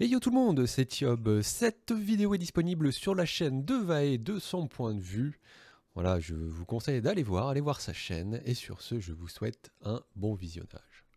Et yo tout le monde, c'est Thiob. Cette vidéo est disponible sur la chaîne de Vae de son point de vue. Voilà, je vous conseille d'aller voir, aller voir sa chaîne. Et sur ce, je vous souhaite un bon visionnage.